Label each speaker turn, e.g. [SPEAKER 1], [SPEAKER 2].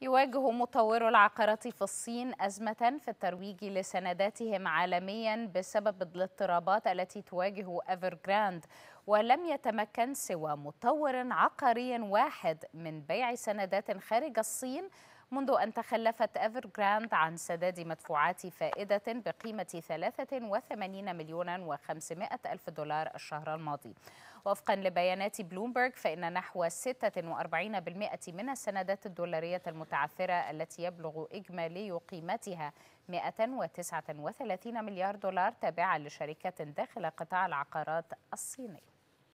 [SPEAKER 1] يواجه مطورو العقارات في الصين أزمة في الترويج لسنداتهم عالميا بسبب الاضطرابات التي تواجه أفرغراند ولم يتمكن سوى مطور عقاري واحد من بيع سندات خارج الصين منذ أن تخلفت إيفرغراند عن سداد مدفوعات فائدة بقيمة 83 مليون و500 ألف دولار الشهر الماضي وفقا لبيانات بلومبرج فإن نحو 46% من السندات الدولارية المتعثرة التي يبلغ إجمالي قيمتها 139 مليار دولار تابعة لشركة داخل قطاع العقارات الصيني